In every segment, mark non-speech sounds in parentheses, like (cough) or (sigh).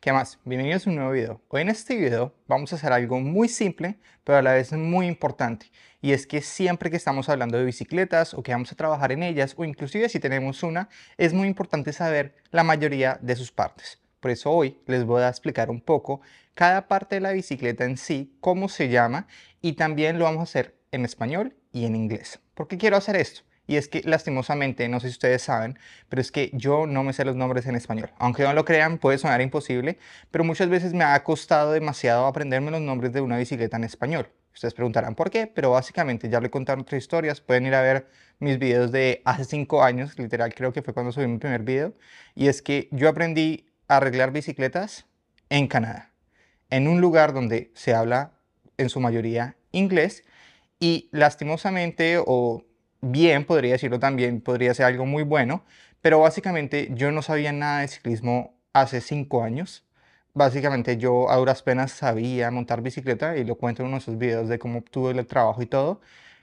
¿Qué más? Bienvenidos a un nuevo video. Hoy en este video vamos a hacer algo muy simple, pero a la vez muy importante. Y es que siempre que estamos hablando de bicicletas o que vamos a trabajar en ellas, o inclusive si tenemos una, es muy importante saber la mayoría de sus partes. Por eso hoy les voy a explicar un poco cada parte de la bicicleta en sí, cómo se llama, y también lo vamos a hacer en español y en inglés. ¿Por qué quiero hacer esto? Y es que lastimosamente, no sé si ustedes saben, pero es que yo no me sé los nombres en español. Aunque no lo crean, puede sonar imposible, pero muchas veces me ha costado demasiado aprenderme los nombres de una bicicleta en español. Ustedes preguntarán por qué, pero básicamente ya le contaron otras historias. Pueden ir a ver mis videos de hace cinco años, literal creo que fue cuando subí mi primer video. Y es que yo aprendí a arreglar bicicletas en Canadá, en un lugar donde se habla en su mayoría inglés. Y lastimosamente o bien, podría decirlo también, podría ser algo muy bueno, pero básicamente yo no sabía nada de ciclismo hace cinco años. Básicamente yo a duras penas sabía montar bicicleta y lo cuento en uno de esos videos de cómo obtuve el trabajo y todo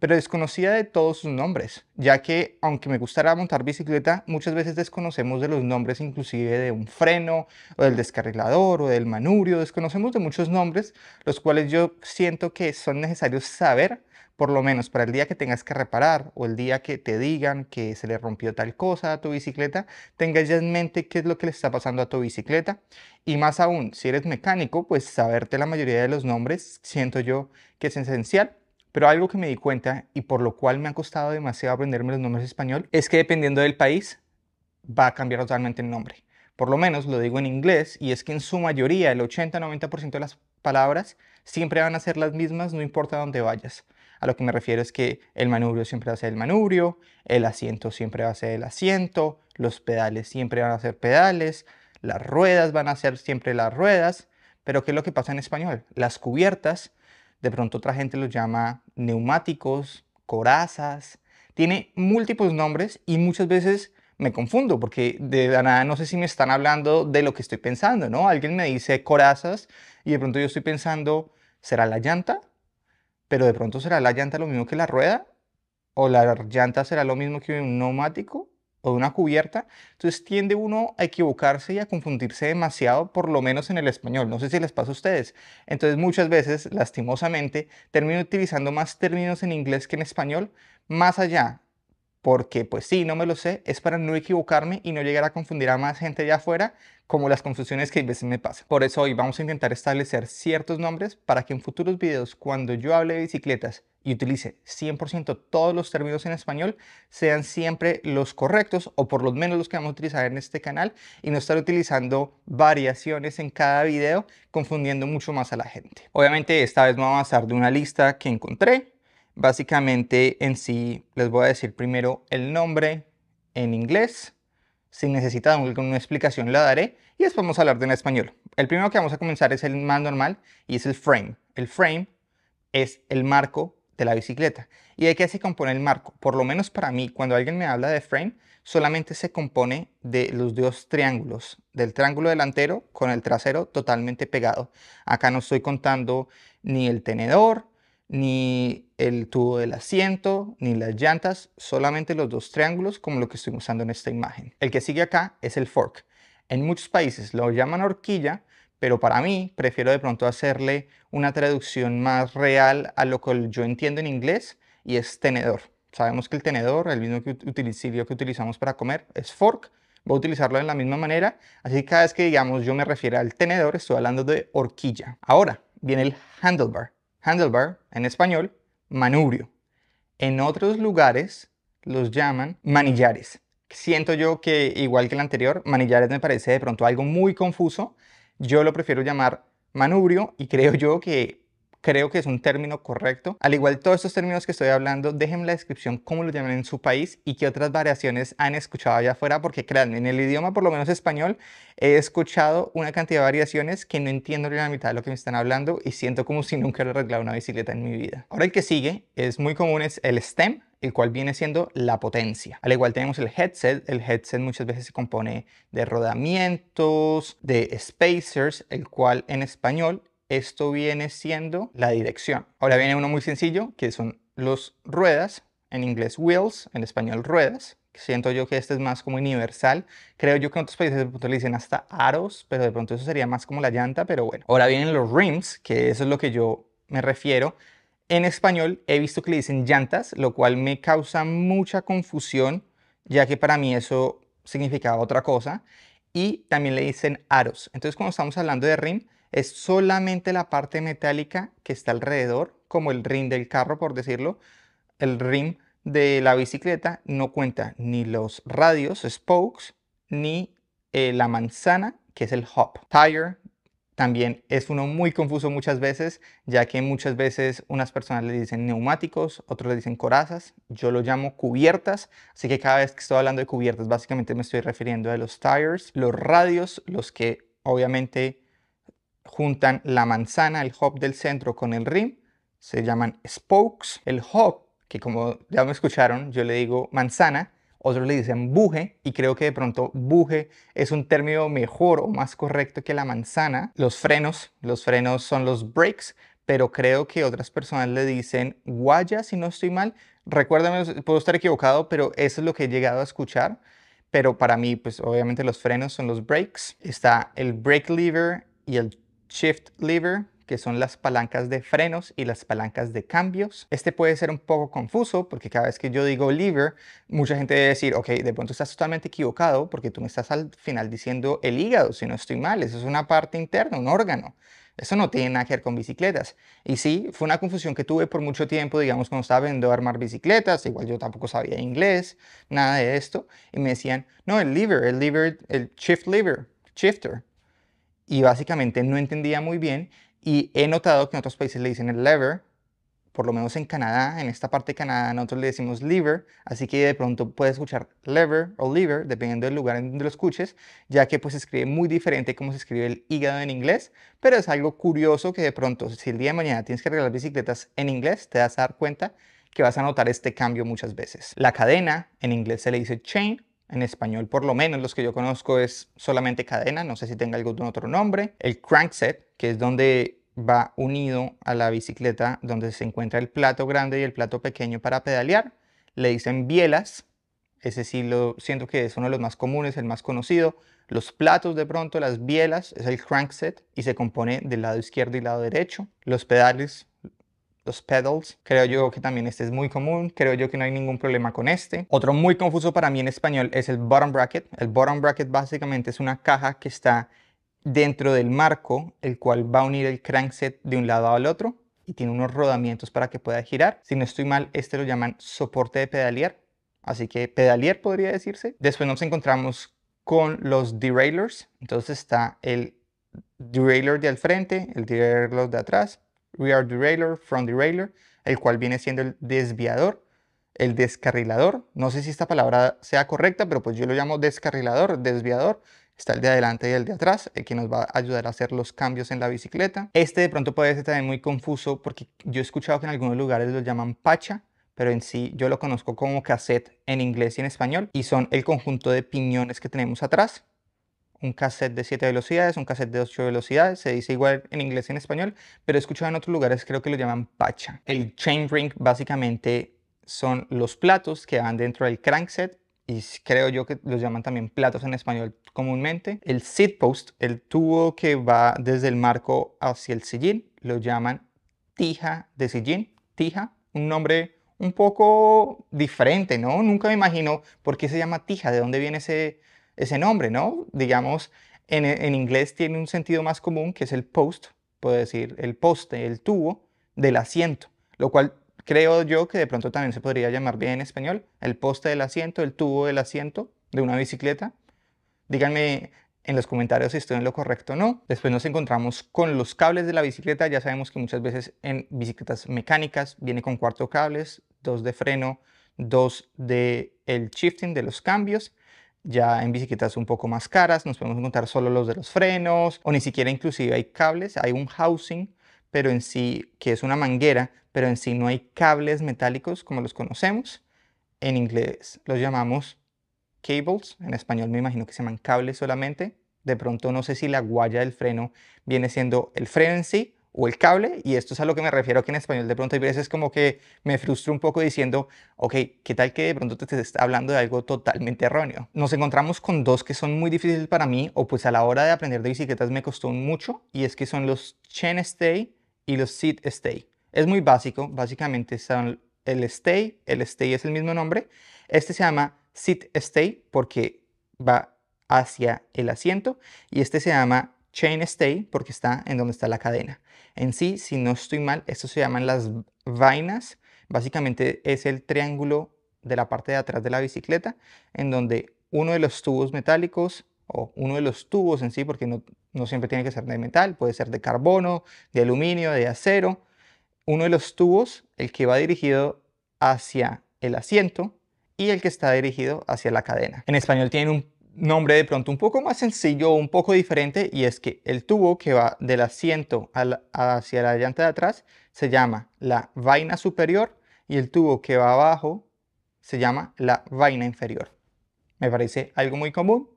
pero desconocía de todos sus nombres, ya que aunque me gustara montar bicicleta, muchas veces desconocemos de los nombres inclusive de un freno, o del descarrilador, o del manubrio, desconocemos de muchos nombres, los cuales yo siento que son necesarios saber, por lo menos para el día que tengas que reparar, o el día que te digan que se le rompió tal cosa a tu bicicleta, tengas ya en mente qué es lo que le está pasando a tu bicicleta, y más aún, si eres mecánico, pues saberte la mayoría de los nombres, siento yo que es esencial pero algo que me di cuenta y por lo cual me ha costado demasiado aprenderme los nombres en español es que dependiendo del país va a cambiar totalmente el nombre. Por lo menos lo digo en inglés y es que en su mayoría, el 80-90% de las palabras siempre van a ser las mismas, no importa dónde vayas. A lo que me refiero es que el manubrio siempre va a ser el manubrio, el asiento siempre va a ser el asiento, los pedales siempre van a ser pedales, las ruedas van a ser siempre las ruedas. Pero ¿qué es lo que pasa en español? Las cubiertas de pronto otra gente los llama neumáticos, corazas, tiene múltiples nombres y muchas veces me confundo porque de nada no sé si me están hablando de lo que estoy pensando, ¿no? Alguien me dice corazas y de pronto yo estoy pensando, ¿será la llanta? Pero de pronto será la llanta lo mismo que la rueda o la llanta será lo mismo que un neumático o de una cubierta, entonces tiende uno a equivocarse y a confundirse demasiado, por lo menos en el español. No sé si les pasa a ustedes. Entonces muchas veces, lastimosamente, termino utilizando más términos en inglés que en español, más allá porque pues sí, no me lo sé, es para no equivocarme y no llegar a confundir a más gente de afuera como las confusiones que a veces me pasan. Por eso hoy vamos a intentar establecer ciertos nombres para que en futuros videos, cuando yo hable de bicicletas y utilice 100% todos los términos en español, sean siempre los correctos o por lo menos los que vamos a utilizar en este canal y no estar utilizando variaciones en cada video confundiendo mucho más a la gente. Obviamente esta vez me voy a basar de una lista que encontré Básicamente en sí les voy a decir primero el nombre en inglés. Si necesitan alguna explicación la daré y después vamos a hablar de en español. El primero que vamos a comenzar es el más normal y es el frame. El frame es el marco de la bicicleta. ¿Y de qué se compone el marco? Por lo menos para mí, cuando alguien me habla de frame, solamente se compone de los dos triángulos, del triángulo delantero con el trasero totalmente pegado. Acá no estoy contando ni el tenedor, ni el tubo del asiento, ni las llantas, solamente los dos triángulos como lo que estoy usando en esta imagen. El que sigue acá es el fork. En muchos países lo llaman horquilla, pero para mí prefiero de pronto hacerle una traducción más real a lo que yo entiendo en inglés y es tenedor. Sabemos que el tenedor, el mismo que, que utilizamos para comer, es fork, voy a utilizarlo de la misma manera, así que cada vez que digamos yo me refiero al tenedor estoy hablando de horquilla. Ahora viene el handlebar handlebar en español, manubrio. En otros lugares los llaman manillares. Siento yo que, igual que el anterior, manillares me parece de pronto algo muy confuso. Yo lo prefiero llamar manubrio y creo yo que creo que es un término correcto. Al igual todos estos términos que estoy hablando, déjenme la descripción cómo lo llaman en su país y qué otras variaciones han escuchado allá afuera, porque créanme, en el idioma, por lo menos español, he escuchado una cantidad de variaciones que no entiendo ni la mitad de lo que me están hablando y siento como si nunca hubiera arreglado una bicicleta en mi vida. Ahora el que sigue es muy común, es el stem, el cual viene siendo la potencia. Al igual tenemos el headset, el headset muchas veces se compone de rodamientos, de spacers, el cual en español esto viene siendo la dirección. Ahora viene uno muy sencillo, que son los ruedas, en inglés wheels, en español ruedas. Siento yo que este es más como universal. Creo yo que en otros países de le dicen hasta aros, pero de pronto eso sería más como la llanta, pero bueno. Ahora vienen los rims, que eso es lo que yo me refiero. En español he visto que le dicen llantas, lo cual me causa mucha confusión, ya que para mí eso significaba otra cosa. Y también le dicen aros. Entonces cuando estamos hablando de rim, es solamente la parte metálica que está alrededor, como el rim del carro, por decirlo, el rim de la bicicleta no cuenta ni los radios, spokes, ni eh, la manzana, que es el hop Tire también es uno muy confuso muchas veces, ya que muchas veces unas personas le dicen neumáticos, otros le dicen corazas, yo lo llamo cubiertas, así que cada vez que estoy hablando de cubiertas, básicamente me estoy refiriendo a los tires, los radios, los que obviamente juntan la manzana, el hop del centro con el rim, se llaman spokes. El hop, que como ya me escucharon, yo le digo manzana, otros le dicen buje, y creo que de pronto buje es un término mejor o más correcto que la manzana. Los frenos, los frenos son los brakes, pero creo que otras personas le dicen guaya, si no estoy mal. Recuérdame, puedo estar equivocado, pero eso es lo que he llegado a escuchar. Pero para mí, pues obviamente los frenos son los brakes. Está el brake lever y el shift lever, que son las palancas de frenos y las palancas de cambios. Este puede ser un poco confuso porque cada vez que yo digo lever, mucha gente debe decir, ok, de pronto estás totalmente equivocado porque tú me estás al final diciendo el hígado, si no estoy mal, eso es una parte interna, un órgano. Eso no tiene nada que ver con bicicletas. Y sí, fue una confusión que tuve por mucho tiempo, digamos, cuando estaba viendo armar bicicletas, igual yo tampoco sabía inglés, nada de esto, y me decían, no, el lever, el lever, el shift lever, shifter, y básicamente no entendía muy bien y he notado que en otros países le dicen el lever, por lo menos en Canadá, en esta parte de Canadá nosotros le decimos lever, así que de pronto puedes escuchar lever o lever, dependiendo del lugar en donde lo escuches, ya que pues se escribe muy diferente como se escribe el hígado en inglés, pero es algo curioso que de pronto, si el día de mañana tienes que arreglar bicicletas en inglés, te vas a dar cuenta que vas a notar este cambio muchas veces. La cadena, en inglés se le dice chain, en español por lo menos los que yo conozco es solamente cadena, no sé si tenga algún otro nombre, el crankset, que es donde va unido a la bicicleta donde se encuentra el plato grande y el plato pequeño para pedalear, le dicen bielas, ese sí lo siento que es uno de los más comunes, el más conocido, los platos de pronto, las bielas, es el crankset y se compone del lado izquierdo y lado derecho, los pedales pedals. Creo yo que también este es muy común, creo yo que no hay ningún problema con este. Otro muy confuso para mí en español es el bottom bracket. El bottom bracket básicamente es una caja que está dentro del marco, el cual va a unir el crankset de un lado al otro y tiene unos rodamientos para que pueda girar. Si no estoy mal, este lo llaman soporte de pedalier, así que pedalier podría decirse. Después nos encontramos con los derailleurs, entonces está el derailleur de al frente, el derailleur de atrás, rear derailleur, front derailleur, el cual viene siendo el desviador, el descarrilador. No sé si esta palabra sea correcta, pero pues yo lo llamo descarrilador, desviador. Está el de adelante y el de atrás, el que nos va a ayudar a hacer los cambios en la bicicleta. Este de pronto puede ser también muy confuso porque yo he escuchado que en algunos lugares lo llaman pacha, pero en sí yo lo conozco como cassette en inglés y en español, y son el conjunto de piñones que tenemos atrás un cassette de 7 velocidades, un cassette de 8 velocidades, se dice igual en inglés y en español, pero he escuchado en otros lugares, creo que lo llaman pacha. El ring básicamente son los platos que van dentro del crankset y creo yo que los llaman también platos en español comúnmente. El seat post, el tubo que va desde el marco hacia el sillín, lo llaman tija de sillín, tija, un nombre un poco diferente, ¿no? Nunca me imagino por qué se llama tija, de dónde viene ese ese nombre, ¿no? Digamos, en, inglés tiene un sentido más común que es el post, puede decir, el poste, el tubo del asiento, lo cual creo yo que de pronto también se podría llamar bien en español, el poste del asiento, el tubo del asiento de una bicicleta. Díganme en los comentarios si estoy en lo correcto o no. Después nos encontramos con los cables de la bicicleta. Ya sabemos que muchas veces en bicicletas mecánicas viene con cuatro cables, dos de freno, dos de el shifting de los cambios ya en bicicletas un poco más caras, nos podemos encontrar solo los de los frenos o ni siquiera inclusive hay cables, hay un housing, pero en sí, que es una manguera, pero en sí no hay cables metálicos como los conocemos. En inglés los llamamos cables, en español me imagino que se llaman cables solamente. De pronto no sé si la guaya del freno viene siendo el freno en sí o el cable, y esto es a lo que me refiero que en español de pronto hay veces como que me frustro un poco diciendo, ok, ¿qué tal que de pronto te, te está hablando de algo totalmente erróneo? Nos encontramos con dos que son muy difíciles para mí, o pues a la hora de aprender de bicicletas me costó mucho, y es que son los chain stay y los seat stay. Es muy básico, básicamente son el stay, el stay es el mismo nombre, este se llama seat stay porque va hacia el asiento, y este se llama chain stay porque está en donde está la cadena. En sí, si no estoy mal, esto se llaman las vainas. Básicamente es el triángulo de la parte de atrás de la bicicleta en donde uno de los tubos metálicos o uno de los tubos en sí, porque no, siempre tiene que ser de metal, puede ser de carbono, de aluminio, de acero. Uno de los tubos, el que va dirigido hacia el asiento y el que está dirigido hacia la cadena. En español tienen un nombre de pronto un poco más sencillo, un poco diferente, y es que el tubo que va del asiento hacia la llanta de atrás se llama la vaina superior y el tubo que va abajo se llama la vaina inferior. Me parece algo muy común,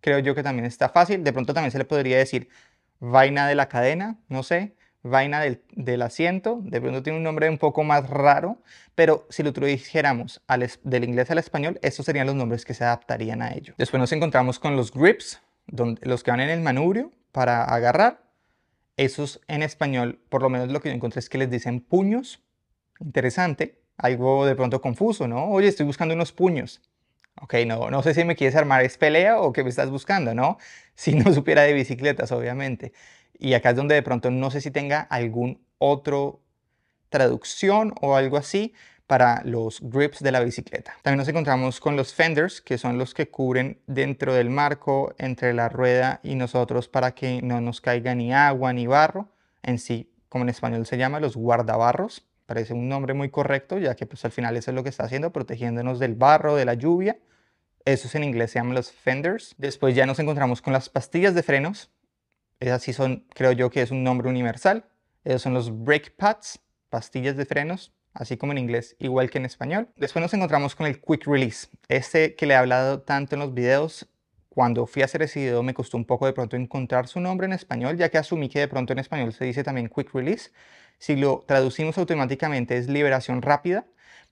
creo yo que también está fácil, de pronto también se le podría decir vaina de la cadena, no sé, vaina del, asiento, de pronto tiene un nombre un poco más raro, pero si lo tradujéramos del inglés al español, estos serían los nombres que se adaptarían a ello. Después nos encontramos con los grips, los que van en el manubrio para agarrar. Esos en español, por lo menos lo que yo encontré es que les dicen puños. Interesante, algo de pronto confuso, ¿no? Oye, estoy buscando unos puños. Ok, no, no sé si me quieres armar es pelea o qué me estás buscando, ¿no? (laughs) Si no supiera de bicicletas, obviamente y acá es donde de pronto no sé si tenga algún otro traducción o algo así para los grips de la bicicleta. También nos encontramos con los fenders, que son los que cubren dentro del marco, entre la rueda y nosotros para que no nos caiga ni agua ni barro. En sí, como en español se llama, los guardabarros. Parece un nombre muy correcto, ya que pues al final eso es lo que está haciendo, protegiéndonos del barro, de la lluvia. Eso en inglés se llaman los fenders. Después ya nos encontramos con las pastillas de frenos, esas sí son, creo yo que es un nombre universal. Esos son los brake pads, pastillas de frenos, así como en inglés, igual que en español. Después nos encontramos con el quick release, este que le he hablado tanto en los videos. Cuando fui a hacer ese video me costó un poco de pronto encontrar su nombre en español, ya que asumí que de pronto en español se dice también quick release. Si lo traducimos automáticamente es liberación rápida,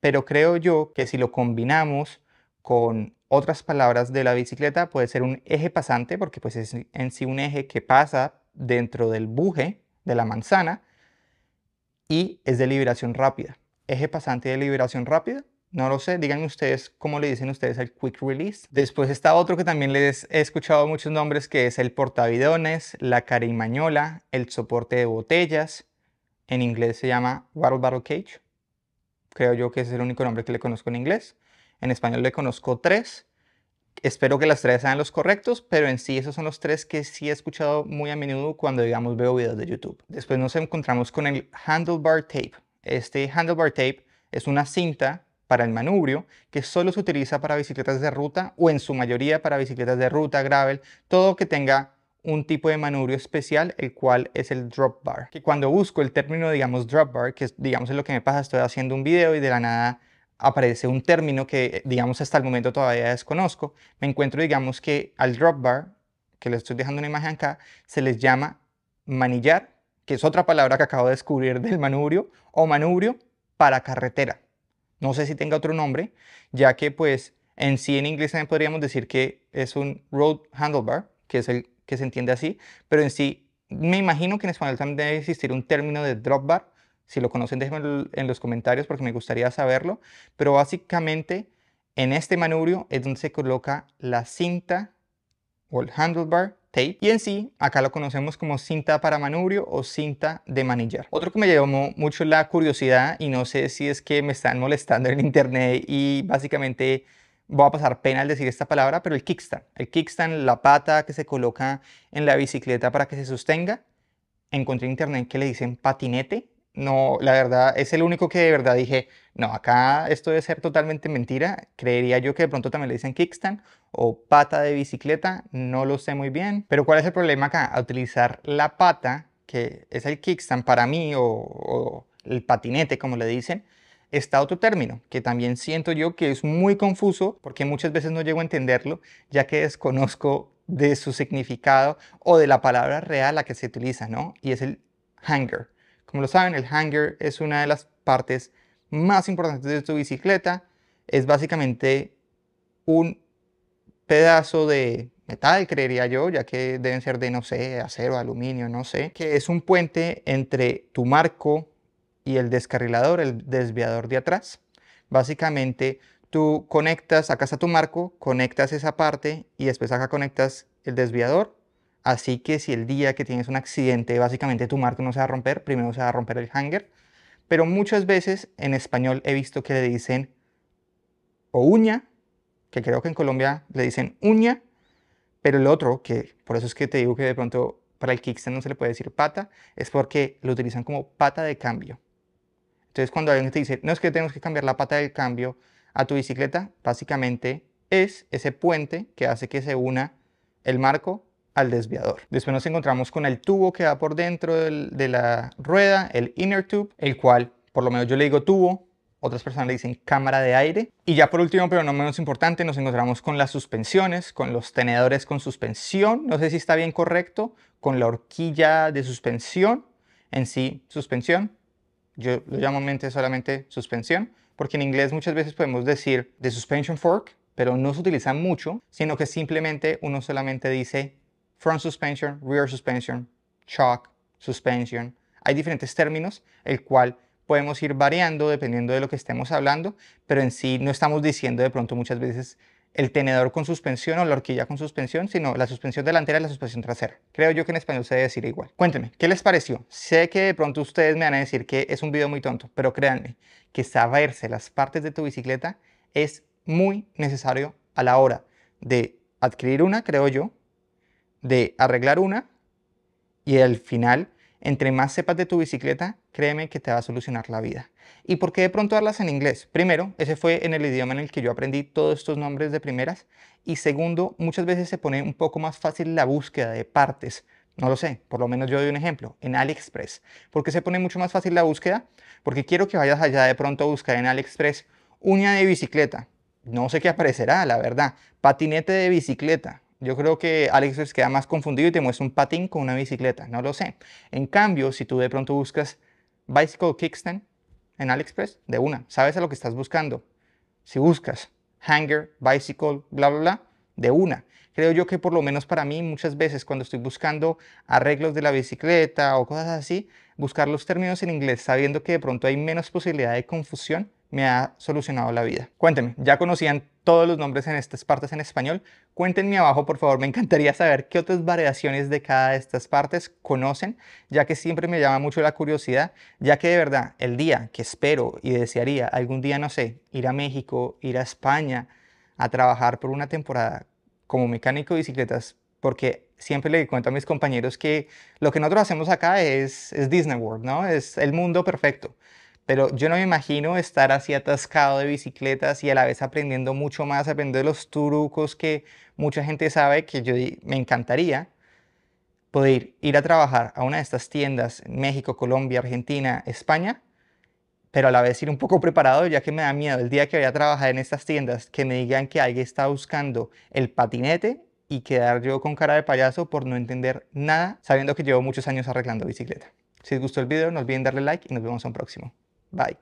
pero creo yo que si lo combinamos con otras palabras de la bicicleta, puede ser un eje pasante, porque pues es en sí un eje que pasa dentro del buje de la manzana y es de liberación rápida. Eje pasante de liberación rápida, no lo sé, díganme ustedes cómo le dicen ustedes al quick release. Después está otro que también les he escuchado muchos nombres, que es el portavidones, la carimañola, el soporte de botellas, en inglés se llama water bottle cage, creo yo que es el único nombre que le conozco en inglés. En español le conozco tres. Espero que las tres sean los correctos, pero en sí esos son los tres que sí he escuchado muy a menudo cuando, digamos, veo videos de YouTube. Después nos encontramos con el handlebar tape. Este handlebar tape es una cinta para el manubrio que solo se utiliza para bicicletas de ruta o en su mayoría para bicicletas de ruta, gravel, todo que tenga un tipo de manubrio especial, el cual es el drop bar. Que cuando busco el término, digamos, drop bar, que es, digamos, es lo que me pasa, estoy haciendo un video y de la nada aparece un término que, eh, digamos, hasta el momento todavía desconozco. Me encuentro, digamos, que al drop bar, que les estoy dejando una imagen acá, se les llama manillar, que es otra palabra que acabo de descubrir del manubrio, o manubrio para carretera. No sé si tenga otro nombre, ya que pues en sí en inglés también podríamos decir que es un road handlebar, que es el que se entiende así, pero en sí me imagino que en español también debe existir un término de drop bar si lo conocen, déjenme en los comentarios porque me gustaría saberlo. Pero básicamente en este manubrio es donde se coloca la cinta o el handlebar tape y en sí acá lo conocemos como cinta para manubrio o cinta de manillar. Otro que me llamó mucho la curiosidad y no sé si es que me están molestando en internet y básicamente voy a pasar pena al decir esta palabra, pero el kickstand. El kickstand, la pata que se coloca en la bicicleta para que se sostenga. Encontré en internet que le dicen patinete no, la verdad, es el único que de verdad dije, no, acá esto debe ser totalmente mentira. Creería yo que de pronto también le dicen kickstand o pata de bicicleta, no lo sé muy bien. Pero ¿cuál es el problema acá? A utilizar la pata, que es el kickstand para mí, o, el patinete, como le dicen, está otro término que también siento yo que es muy confuso porque muchas veces no llego a entenderlo ya que desconozco de su significado o de la palabra real a la que se utiliza, ¿no? Y es el hanger. Como lo saben, el hanger es una de las partes más importantes de tu bicicleta. Es básicamente un pedazo de metal, creería yo, ya que deben ser de, no sé, acero, aluminio, no sé, que es un puente entre tu marco y el descarrilador, el desviador de atrás. Básicamente, tú conectas, acá a tu marco, conectas esa parte y después acá conectas el desviador Así que si el día que tienes un accidente, básicamente tu marco no se va a romper, primero se va a romper el hanger. Pero muchas veces en español he visto que le dicen o uña, que creo que en Colombia le dicen uña, pero el otro, que por eso es que te digo que de pronto para el kickstand no se le puede decir pata, es porque lo utilizan como pata de cambio. Entonces cuando alguien te dice, no es que tenemos que cambiar la pata del cambio a tu bicicleta, básicamente es ese puente que hace que se una el marco al desviador. Después nos encontramos con el tubo que va por dentro de la rueda, el inner tube, el cual, por lo menos yo le digo tubo, otras personas le dicen cámara de aire. Y ya por último, pero no menos importante, nos encontramos con las suspensiones, con los tenedores con suspensión, no sé si está bien correcto, con la horquilla de suspensión, en sí suspensión, yo lo llamo en mente solamente suspensión, porque en inglés muchas veces podemos decir de suspension fork, pero no se utiliza mucho, sino que simplemente uno solamente dice front suspension, rear suspension, shock, suspension. Hay diferentes términos, el cual podemos ir variando dependiendo de lo que estemos hablando, pero en sí no estamos diciendo de pronto muchas veces el tenedor con suspensión o la horquilla con suspensión, sino la suspensión delantera y la suspensión trasera. Creo yo que en español se debe decir igual. Cuéntenme, ¿qué les pareció? Sé que de pronto ustedes me van a decir que es un video muy tonto, pero créanme que saberse las partes de tu bicicleta es muy necesario a la hora de adquirir una, creo yo, de arreglar una y al final, entre más sepas de tu bicicleta, créeme que te va a solucionar la vida. ¿Y por qué de pronto darlas en inglés? Primero, ese fue en el idioma en el que yo aprendí todos estos nombres de primeras. Y segundo, muchas veces se pone un poco más fácil la búsqueda de partes. No lo sé, por lo menos yo doy un ejemplo, en AliExpress. ¿Por qué se pone mucho más fácil la búsqueda? Porque quiero que vayas allá de pronto a buscar en AliExpress uña de bicicleta. No sé qué aparecerá, la verdad. Patinete de bicicleta. Yo creo que Aliexpress queda más confundido y te muestra un patín con una bicicleta, no lo sé. En cambio, si tú de pronto buscas bicycle kickstand en AliExpress, de una, sabes a lo que estás buscando. Si buscas hanger, bicycle, bla, bla, bla, de una. Creo yo que por lo menos para mí muchas veces cuando estoy buscando arreglos de la bicicleta o cosas así, buscar los términos en inglés sabiendo que de pronto hay menos posibilidad de confusión me ha solucionado la vida. Cuéntenme, ¿ya conocían todos los nombres en estas partes en español? Cuéntenme abajo, por favor, me encantaría saber qué otras variaciones de cada de estas partes conocen, ya que siempre me llama mucho la curiosidad, ya que de verdad el día que espero y desearía algún día, no sé, ir a México, ir a España, a trabajar por una temporada como mecánico de bicicletas, porque siempre le cuento a mis compañeros que lo que nosotros hacemos acá es, es Disney World, ¿no? Es el mundo perfecto pero yo no me imagino estar así atascado de bicicletas y a la vez aprendiendo mucho más, aprendiendo los trucos que mucha gente sabe que yo me encantaría poder ir a trabajar a una de estas tiendas en México, Colombia, Argentina, España, pero a la vez ir un poco preparado ya que me da miedo el día que vaya a trabajar en estas tiendas que me digan que alguien está buscando el patinete y quedar yo con cara de payaso por no entender nada sabiendo que llevo muchos años arreglando bicicleta. Si les gustó el video no olviden darle like y nos vemos en un próximo. Bye.